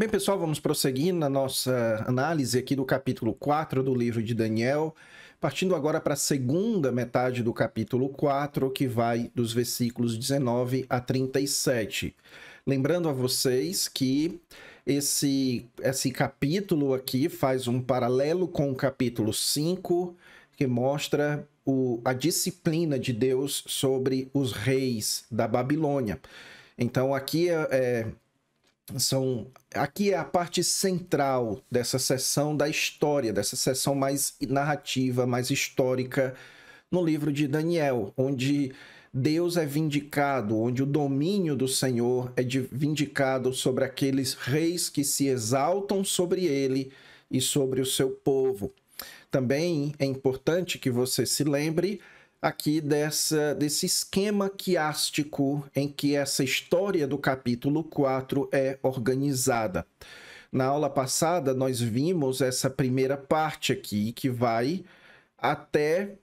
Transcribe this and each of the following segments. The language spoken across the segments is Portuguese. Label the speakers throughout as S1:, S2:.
S1: Bem, pessoal, vamos prosseguir na nossa análise aqui do capítulo 4 do livro de Daniel, partindo agora para a segunda metade do capítulo 4, que vai dos versículos 19 a 37. Lembrando a vocês que esse, esse capítulo aqui faz um paralelo com o capítulo 5, que mostra o, a disciplina de Deus sobre os reis da Babilônia. Então, aqui é, é são aqui é a parte central dessa sessão da história, dessa sessão mais narrativa, mais histórica no livro de Daniel, onde Deus é vindicado, onde o domínio do Senhor é vindicado sobre aqueles reis que se exaltam sobre ele e sobre o seu povo. Também é importante que você se lembre aqui dessa, desse esquema quiástico em que essa história do capítulo 4 é organizada. Na aula passada, nós vimos essa primeira parte aqui, que vai até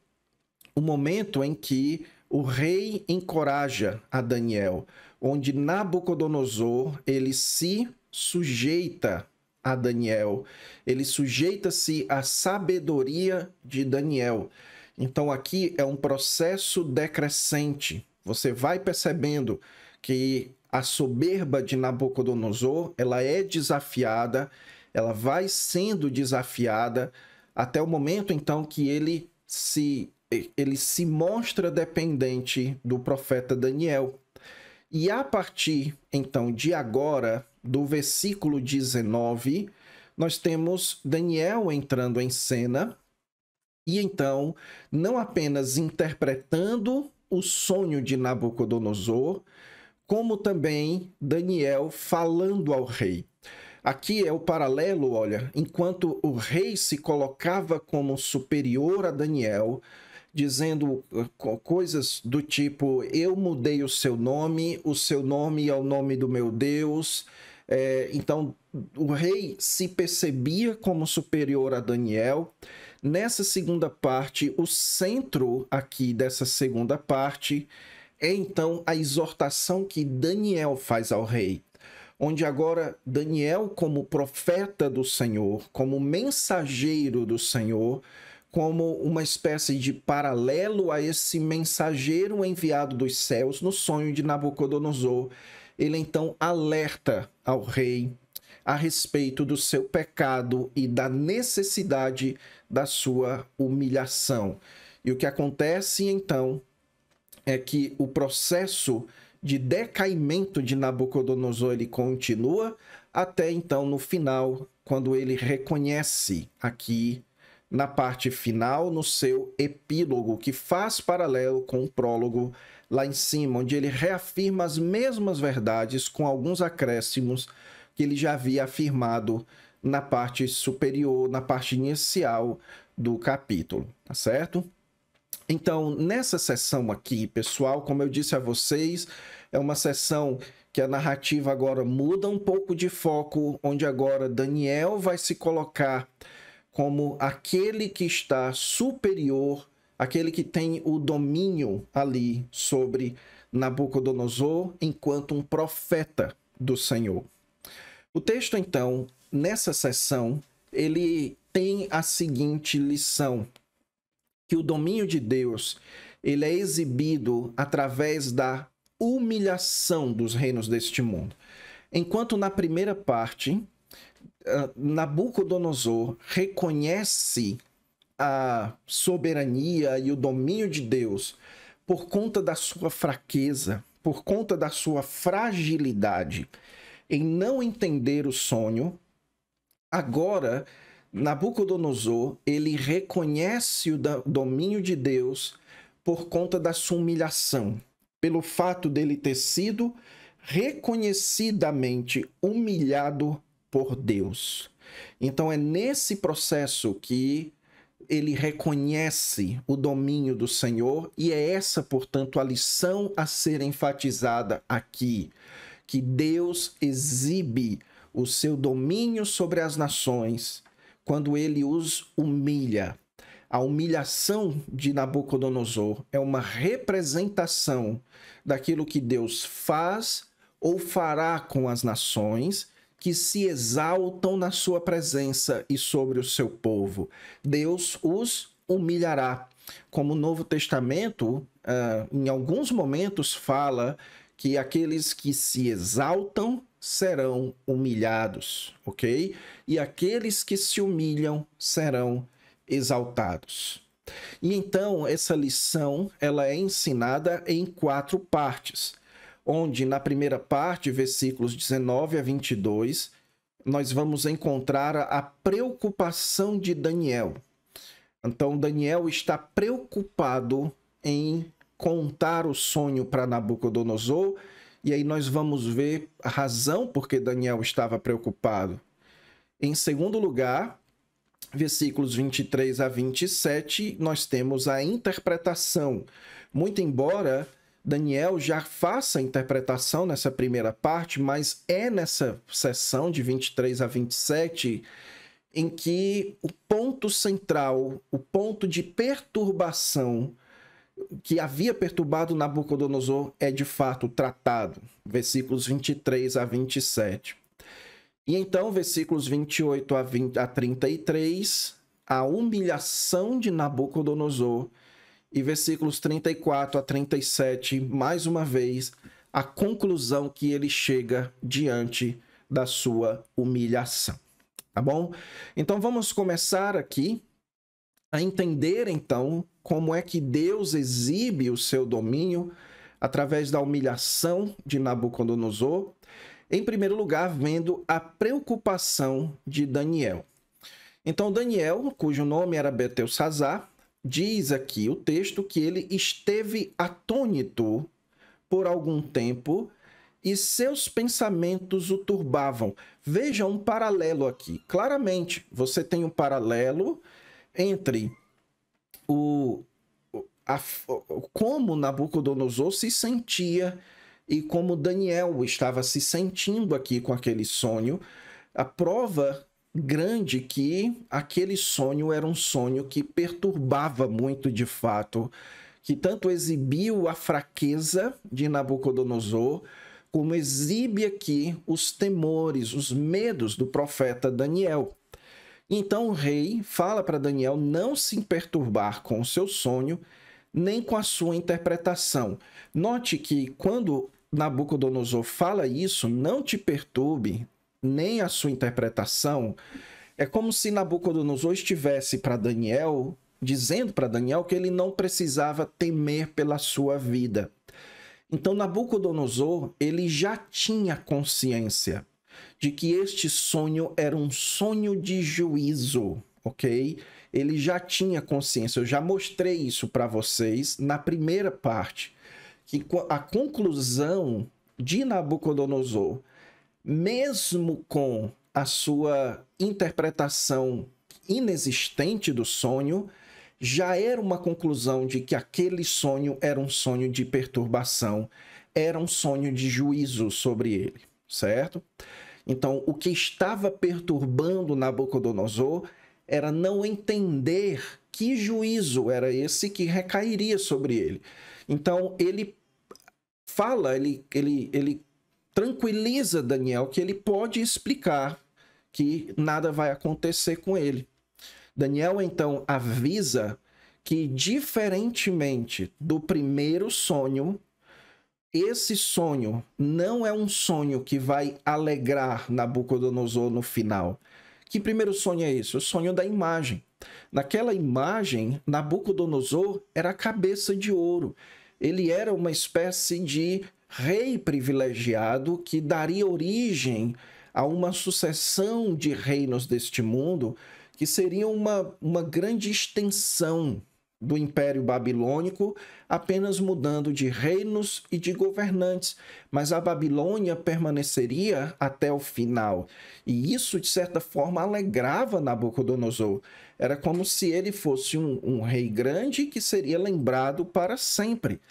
S1: o momento em que o rei encoraja a Daniel, onde Nabucodonosor ele se sujeita a Daniel, ele sujeita-se à sabedoria de Daniel. Então aqui é um processo decrescente. Você vai percebendo que a soberba de Nabucodonosor, ela é desafiada, ela vai sendo desafiada até o momento então que ele se ele se mostra dependente do profeta Daniel. E a partir então de agora, do versículo 19, nós temos Daniel entrando em cena e então, não apenas interpretando o sonho de Nabucodonosor, como também Daniel falando ao rei. Aqui é o paralelo, olha, enquanto o rei se colocava como superior a Daniel, dizendo eh, coisas do tipo: eu mudei o seu nome, o seu nome é o nome do meu Deus. É, então, o rei se percebia como superior a Daniel Nessa segunda parte, o centro aqui dessa segunda parte é então a exortação que Daniel faz ao rei, onde agora Daniel, como profeta do Senhor, como mensageiro do Senhor, como uma espécie de paralelo a esse mensageiro enviado dos céus no sonho de Nabucodonosor, ele então alerta ao rei a respeito do seu pecado e da necessidade de da sua humilhação. E o que acontece então é que o processo de decaimento de Nabucodonosor ele continua até então no final, quando ele reconhece aqui na parte final, no seu epílogo, que faz paralelo com o prólogo lá em cima, onde ele reafirma as mesmas verdades com alguns acréscimos que ele já havia afirmado na parte superior, na parte inicial do capítulo, tá certo? Então, nessa sessão aqui, pessoal, como eu disse a vocês, é uma sessão que a narrativa agora muda um pouco de foco, onde agora Daniel vai se colocar como aquele que está superior, aquele que tem o domínio ali sobre Nabucodonosor, enquanto um profeta do Senhor. O texto, então, nessa sessão, ele tem a seguinte lição: que o domínio de Deus ele é exibido através da humilhação dos reinos deste mundo. Enquanto na primeira parte, ah, Nabucodonosor reconhece a soberania e o domínio de Deus por conta da sua fraqueza, por conta da sua fragilidade em não entender o sonho Agora, Nabucodonosor, ele reconhece o domínio de Deus por conta da sua humilhação, pelo fato dele ter sido reconhecidamente humilhado por Deus. Então é nesse processo que ele reconhece o domínio do Senhor e é essa, portanto, a lição a ser enfatizada aqui, que Deus exibe o seu domínio sobre as nações quando ele os humilha. A humilhação de Nabucodonosor é uma representação daquilo que Deus faz ou fará com as nações que se exaltam na sua presença e sobre o seu povo. Deus os humilhará. Como o Novo Testamento, ah, em alguns momentos, fala que aqueles que se exaltam serão humilhados, ok? E aqueles que se humilham serão exaltados. E então essa lição ela é ensinada em quatro partes, onde na primeira parte, versículos 19 a 22, nós vamos encontrar a preocupação de Daniel. Então Daniel está preocupado em contar o sonho para Nabucodonosor e aí nós vamos ver a razão por que Daniel estava preocupado. Em segundo lugar, versículos 23 a 27, nós temos a interpretação. Muito embora Daniel já faça a interpretação nessa primeira parte, mas é nessa sessão de 23 a 27 em que o ponto central, o ponto de perturbação que havia perturbado Nabucodonosor é de fato tratado, versículos 23 a 27. E então, versículos 28 a, 20, a 33, a humilhação de Nabucodonosor, e versículos 34 a 37, mais uma vez, a conclusão que ele chega diante da sua humilhação. Tá bom? Então vamos começar aqui a entender então como é que Deus exibe o seu domínio através da humilhação de Nabucodonosor, em primeiro lugar, vendo a preocupação de Daniel. Então, Daniel, cujo nome era Betelsazar, diz aqui o texto que ele esteve atônito por algum tempo e seus pensamentos o turbavam. Veja um paralelo aqui. Claramente, você tem um paralelo entre o, a, como Nabucodonosor se sentia e como Daniel estava se sentindo aqui com aquele sonho, a prova grande que aquele sonho era um sonho que perturbava muito de fato, que tanto exibiu a fraqueza de Nabucodonosor, como exibe aqui os temores, os medos do profeta Daniel. Então o rei fala para Daniel não se perturbar com o seu sonho, nem com a sua interpretação. Note que quando Nabucodonosor fala isso, não te perturbe, nem a sua interpretação, é como se Nabucodonosor estivesse para Daniel, dizendo para Daniel que ele não precisava temer pela sua vida. Então Nabucodonosor, ele já tinha consciência de que este sonho era um sonho de juízo, ok? Ele já tinha consciência. Eu já mostrei isso para vocês na primeira parte, que a conclusão de Nabucodonosor, mesmo com a sua interpretação inexistente do sonho, já era uma conclusão de que aquele sonho era um sonho de perturbação, era um sonho de juízo sobre ele, certo? Então, o que estava perturbando Nabucodonosor era não entender que juízo era esse que recairia sobre ele. Então, ele fala, ele, ele, ele tranquiliza Daniel que ele pode explicar que nada vai acontecer com ele. Daniel então avisa que, diferentemente do primeiro sonho, esse sonho não é um sonho que vai alegrar Nabucodonosor no final. Que primeiro sonho é esse? O sonho da imagem. Naquela imagem, Nabucodonosor era a cabeça de ouro. Ele era uma espécie de rei privilegiado que daria origem a uma sucessão de reinos deste mundo que seria uma, uma grande extensão do Império Babilônico, apenas mudando de reinos e de governantes, mas a Babilônia permaneceria até o final. E isso, de certa forma, alegrava Nabucodonosor. Era como se ele fosse um, um rei grande que seria lembrado para sempre.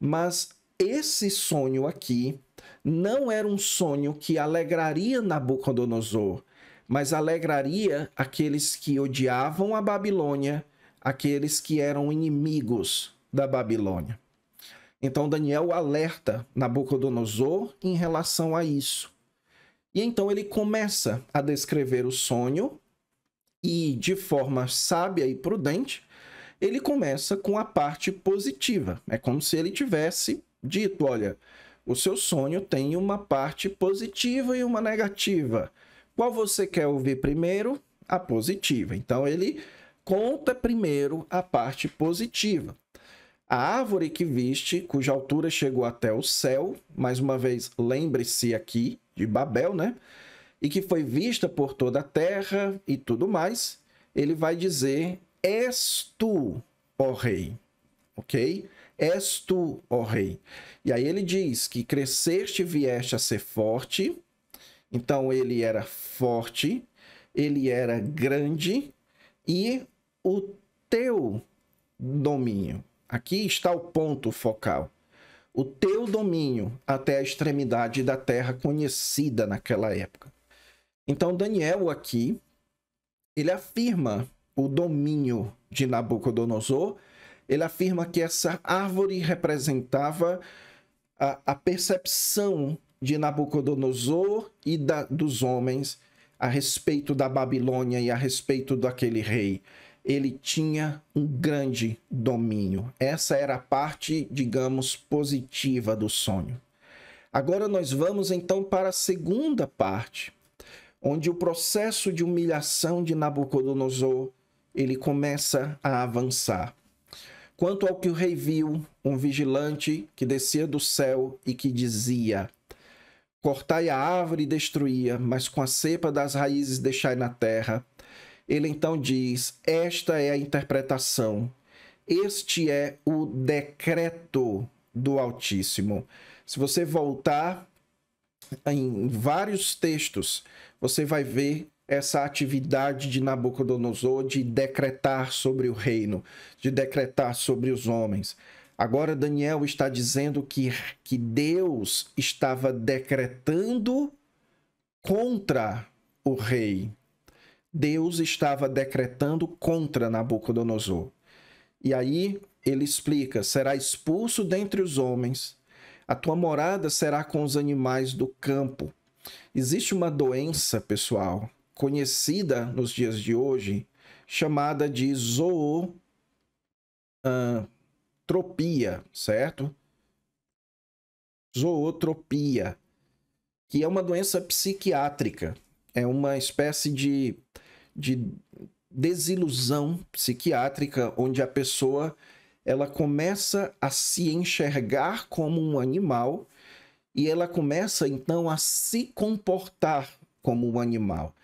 S1: Mas esse sonho aqui não era um sonho que alegraria Nabucodonosor, mas alegraria aqueles que odiavam a Babilônia aqueles que eram inimigos da Babilônia. Então Daniel alerta Nabucodonosor em relação a isso. E então ele começa a descrever o sonho e, de forma sábia e prudente, ele começa com a parte positiva. É como se ele tivesse dito: olha, o seu sonho tem uma parte positiva e uma negativa. Qual você quer ouvir primeiro? A positiva. Então ele conta primeiro a parte positiva. A árvore que viste, cuja altura chegou até o céu, mais uma vez, lembre-se aqui de Babel, né? E que foi vista por toda a terra e tudo mais, ele vai dizer: És tu, ó rei. Ok? És tu, ó rei. E aí ele diz que cresceste e vieste a ser forte. Então ele era forte, ele era grande e o teu domínio. Aqui está o ponto focal. O teu domínio até a extremidade da terra conhecida naquela época. Então, Daniel aqui, ele afirma o domínio de Nabucodonosor, ele afirma que essa árvore representava a, a percepção de Nabucodonosor e da, dos homens a respeito da Babilônia e a respeito daquele rei ele tinha um grande domínio. Essa era a parte, digamos, positiva do sonho. Agora nós vamos então para a segunda parte, onde o processo de humilhação de Nabucodonosor, ele começa a avançar. Quanto ao que o rei viu, um vigilante que descia do céu e que dizia: Cortai a árvore e destruía, mas com a cepa das raízes deixai na terra ele então diz: Esta é a interpretação, este é o decreto do Altíssimo. Se você voltar em vários textos, você vai ver essa atividade de Nabucodonosor de decretar sobre o reino, de decretar sobre os homens. Agora, Daniel está dizendo que, que Deus estava decretando contra o rei. Deus estava decretando contra Nabucodonosor. E aí ele explica: será expulso dentre os homens, a tua morada será com os animais do campo. Existe uma doença, pessoal, conhecida nos dias de hoje, chamada de zootropia, certo? Zootropia, que é uma doença psiquiátrica, é uma espécie de de desilusão psiquiátrica, onde a pessoa ela começa a se enxergar como um animal e ela começa então a se comportar como um animal.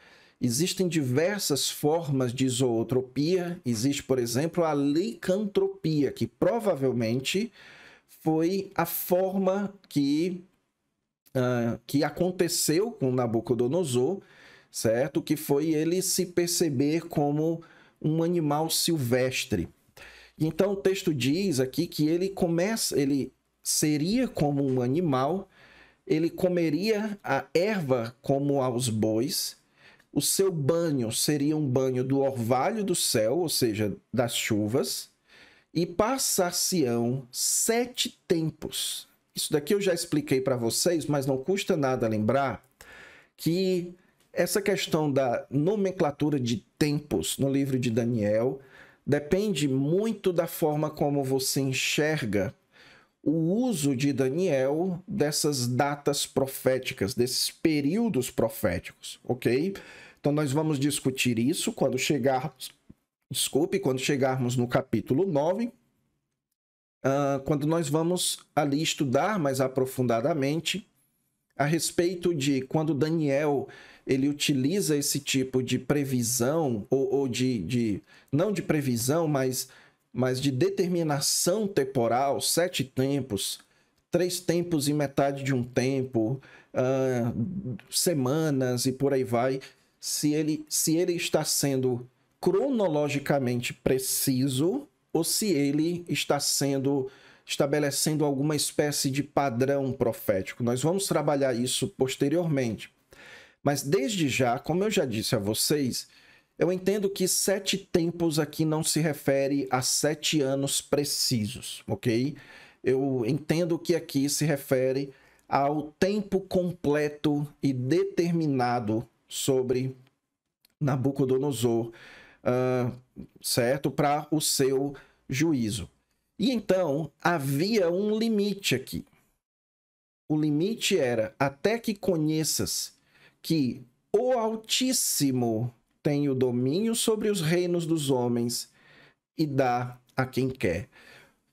S1: Existem diversas formas de zootropia, existe, por exemplo, a licantropia, que provavelmente foi a forma que, uh, que aconteceu com Nabucodonosor, certo? Que foi ele se perceber como um animal silvestre. Então o texto diz aqui que ele começa, ele seria como um animal, ele comeria a erva como aos bois, o seu banho seria um banho do orvalho do céu, ou seja, das chuvas, e passar-se-ão sete tempos. Isso daqui eu já expliquei para vocês, mas não custa nada lembrar que essa questão da nomenclatura de tempos no livro de Daniel depende muito da forma como você enxerga o uso de Daniel dessas datas proféticas, desses períodos proféticos, ok? Então nós vamos discutir isso quando chegarmos, desculpe, quando chegarmos no capítulo 9, ah, quando nós vamos ali estudar mais aprofundadamente a respeito de quando Daniel ele utiliza esse tipo de previsão, ou, ou de, de, não de previsão, mas, mas de determinação temporal, sete tempos, três tempos e metade de um tempo, uh, semanas e por aí vai, se ele, se ele está sendo cronologicamente preciso ou se ele está sendo estabelecendo alguma espécie de padrão profético. Nós vamos trabalhar isso posteriormente. Mas desde já, como eu já disse a vocês, eu entendo que sete tempos aqui não se refere a sete anos precisos, ok? Eu entendo que aqui se refere ao tempo completo e determinado sobre Nabucodonosor, uh, certo? Para o seu juízo. E então havia um limite aqui. O limite era até que conheças que o Altíssimo tem o domínio sobre os reinos dos homens e dá a quem quer.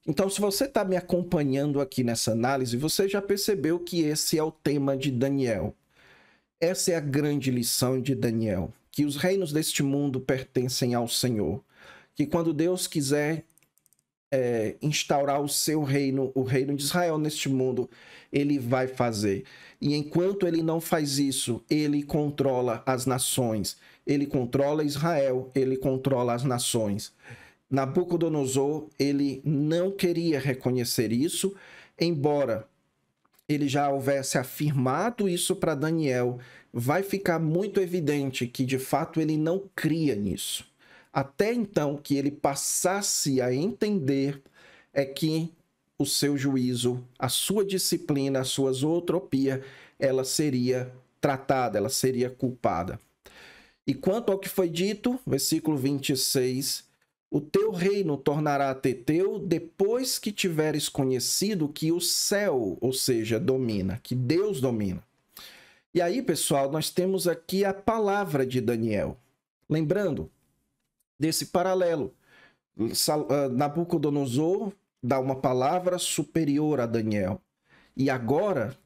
S1: Então, se você está me acompanhando aqui nessa análise, você já percebeu que esse é o tema de Daniel. Essa é a grande lição de Daniel: que os reinos deste mundo pertencem ao Senhor. Que quando Deus quiser, é, instaurar o seu reino, o reino de Israel neste mundo, ele vai fazer. E enquanto ele não faz isso, ele controla as nações. Ele controla Israel, ele controla as nações. Nabucodonosor, ele não queria reconhecer isso, embora ele já houvesse afirmado isso para Daniel, vai ficar muito evidente que de fato ele não cria nisso. Até então que ele passasse a entender é que o seu juízo, a sua disciplina, a sua zootropia, ela seria tratada, ela seria culpada. E quanto ao que foi dito, versículo 26, o teu reino tornará-te teu depois que tiveres conhecido que o céu, ou seja, domina, que Deus domina. E aí, pessoal, nós temos aqui a palavra de Daniel. Lembrando, desse paralelo. Ah, Nabucodonosor dá uma palavra superior a Daniel. E agora,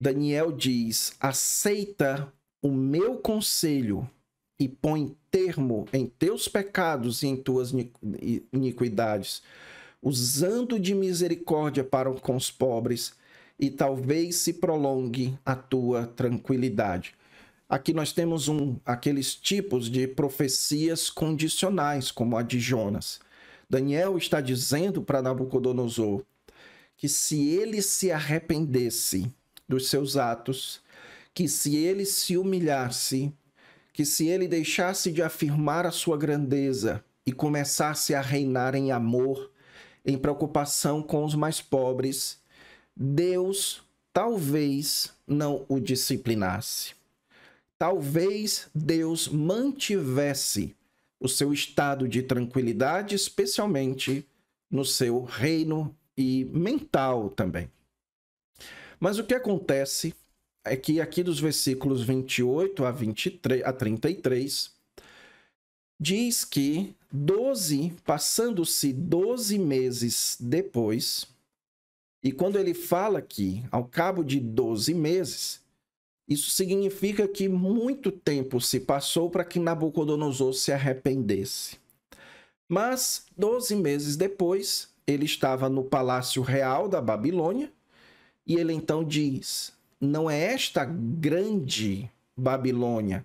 S1: Daniel diz: aceita o meu conselho e põe termo em teus pecados e em tuas iniquidades, usando de misericórdia para com os pobres, e talvez se prolongue a tua tranquilidade. Aqui nós temos um, aqueles tipos de profecias condicionais, como a de Jonas. Daniel está dizendo para Nabucodonosor que se ele se arrependesse dos seus atos, que se ele se humilhasse, que se ele deixasse de afirmar a sua grandeza e começasse a reinar em amor, em preocupação com os mais pobres, Deus talvez não o disciplinasse talvez Deus mantivesse o seu estado de tranquilidade, especialmente no seu reino e mental também. Mas o que acontece é que aqui dos versículos 28 a 23 a 33 diz que 12, passando-se 12 meses depois, e quando ele fala que ao cabo de 12 meses, isso significa que muito tempo se passou para que Nabucodonosor se arrependesse. Mas, 12 meses depois, ele estava no palácio real da Babilônia e ele então diz: Não é esta grande Babilônia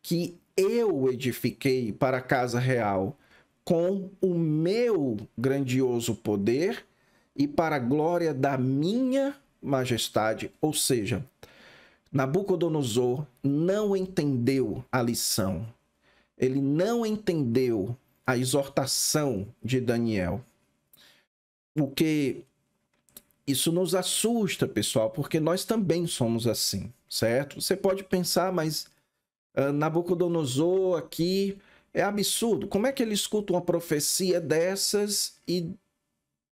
S1: que eu edifiquei para a casa real com o meu grandioso poder e para a glória da minha majestade. Ou seja, Nabucodonosor não entendeu a lição. Ele não entendeu a exortação de Daniel. O que isso nos assusta, pessoal, porque nós também somos assim, certo? Você pode pensar, mas ah, Nabucodonosor aqui é absurdo. Como é que ele escuta uma profecia dessas e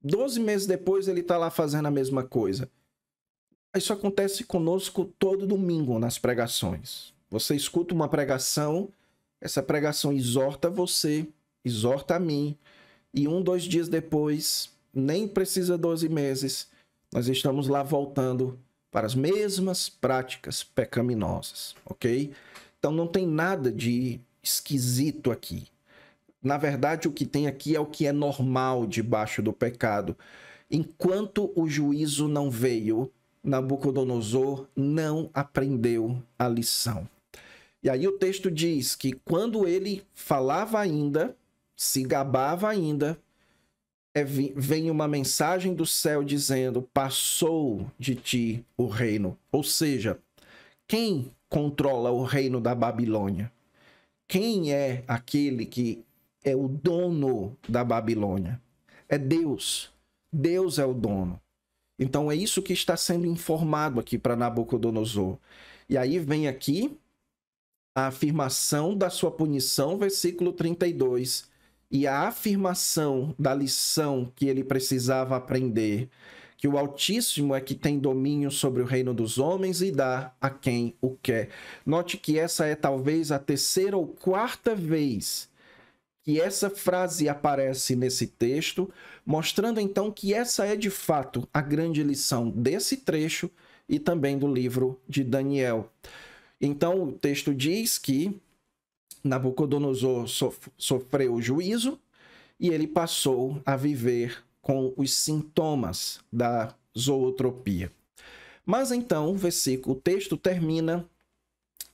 S1: 12 meses depois ele está lá fazendo a mesma coisa? Ah, isso acontece conosco todo domingo nas pregações. Você escuta uma pregação, essa pregação exorta você, exorta a mim, e um, dois dias depois, nem precisa 12 meses, nós estamos lá voltando para as mesmas práticas pecaminosas, ok? Então não tem nada de esquisito aqui. Na verdade, o que tem aqui é o que é normal debaixo do pecado. Enquanto o juízo não veio, Nabucodonosor não aprendeu a lição. E aí o texto diz que quando ele falava ainda, se gabava ainda, é, vem uma mensagem do céu dizendo: passou de ti o reino. Ou seja, quem controla o reino da Babilônia? Quem é aquele que é o dono da Babilônia? É Deus. Deus é o dono. Então é isso que está sendo informado aqui para Nabucodonosor. E aí vem aqui a afirmação da sua punição, versículo 32, e a afirmação da lição que ele precisava aprender, que o Altíssimo é que tem domínio sobre o reino dos homens e dá a quem o quer. Note que essa é talvez a terceira ou quarta vez que essa frase aparece nesse texto, mostrando então que essa é de fato a grande lição desse trecho e também do livro de Daniel. Então o texto diz que Nabucodonosor sofreu o juízo e ele passou a viver com os sintomas da zootropia. Mas então o versículo, o texto termina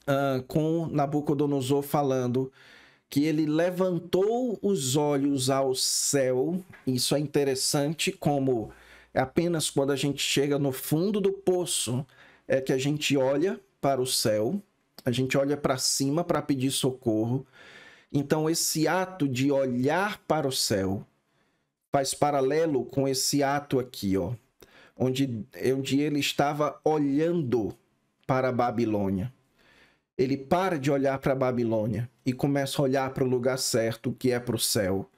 S1: uh, com Nabucodonosor falando que ele levantou os olhos ao céu. Isso é interessante, como é apenas quando a gente chega no fundo do poço é que a gente olha para o céu, a gente olha para cima para pedir socorro. Então, esse ato de olhar para o céu faz paralelo com esse ato aqui, ó, onde, onde ele estava olhando para a Babilônia ele para de olhar para a Babilônia e começa a olhar para o lugar certo, que é para o céu.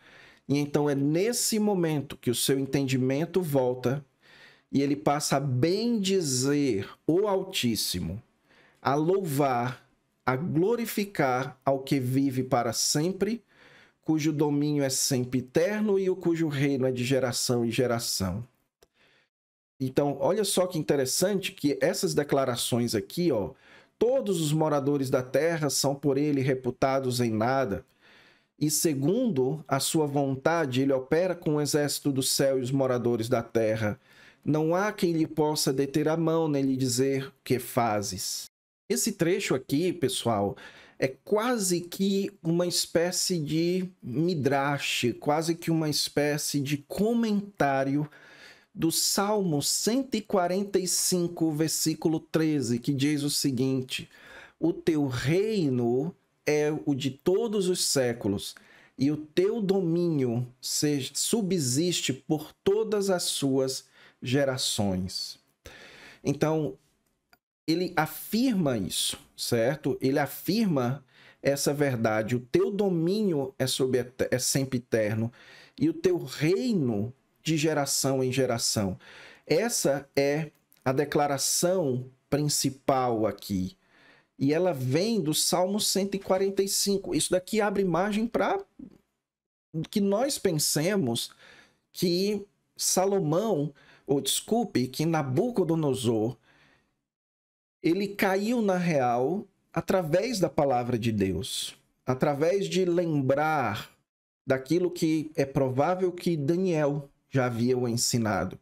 S1: E então é nesse momento que o seu entendimento volta e ele passa a bendizer o Altíssimo, a louvar, a glorificar ao que vive para sempre, cujo domínio é sempre eterno e o cujo reino é de geração em geração. Então, olha só que interessante que essas declarações aqui, ó, Todos os moradores da terra são por ele reputados em nada. E segundo a sua vontade, ele opera com o exército do céu e os moradores da terra. Não há quem lhe possa deter a mão nem lhe dizer o que fazes. Esse trecho aqui, pessoal, é quase que uma espécie de midrash, quase que uma espécie de comentário do Salmo 145, versículo 13, que diz o seguinte: O teu reino é o de todos os séculos, e o teu domínio subsiste por todas as suas gerações. Então, ele afirma isso, certo? Ele afirma essa verdade. O teu domínio é, sobre, é sempre eterno e o teu reino de geração em geração. Essa é a declaração principal aqui. E ela vem do Salmo 145. Isso daqui abre margem para que nós pensemos que Salomão, ou desculpe, que Nabucodonosor, ele caiu na real através da palavra de Deus, através de lembrar daquilo que é provável que Daniel já havia o ensinado.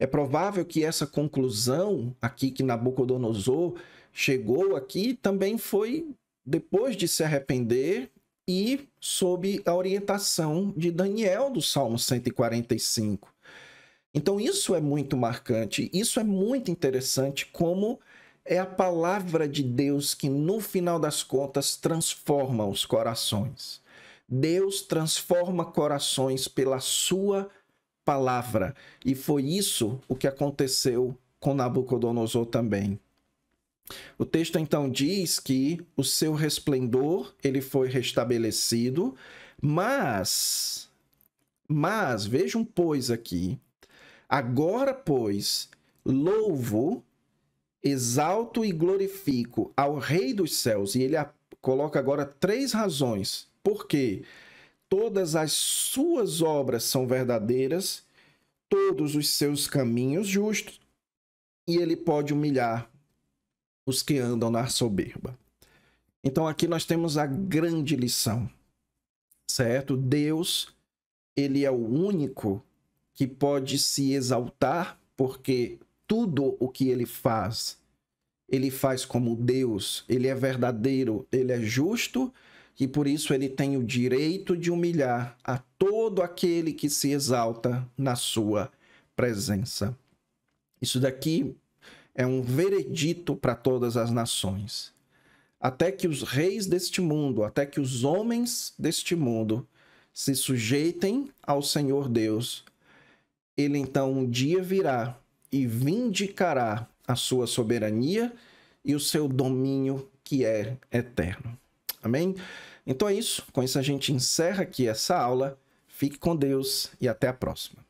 S1: É provável que essa conclusão aqui que Nabucodonosor chegou aqui também foi depois de se arrepender e sob a orientação de Daniel do Salmo 145. Então isso é muito marcante, isso é muito interessante como é a palavra de Deus que no final das contas transforma os corações. Deus transforma corações pela sua palavra. E foi isso o que aconteceu com Nabucodonosor também. O texto então diz que o seu resplendor ele foi restabelecido, mas mas vejam pois aqui, agora pois louvo, exalto e glorifico ao Rei dos céus e ele coloca agora três razões. Por quê? todas as suas obras são verdadeiras, todos os seus caminhos justos, e ele pode humilhar os que andam na soberba. Então aqui nós temos a grande lição, certo? Deus, ele é o único que pode se exaltar, porque tudo o que ele faz, ele faz como Deus, ele é verdadeiro, ele é justo e por isso ele tem o direito de humilhar a todo aquele que se exalta na sua presença. Isso daqui é um veredito para todas as nações. Até que os reis deste mundo, até que os homens deste mundo se sujeitem ao Senhor Deus, ele então um dia virá e vindicará a sua soberania e o seu domínio que é eterno. Amém? Então é isso. Com isso a gente encerra aqui essa aula. Fique com Deus e até a próxima.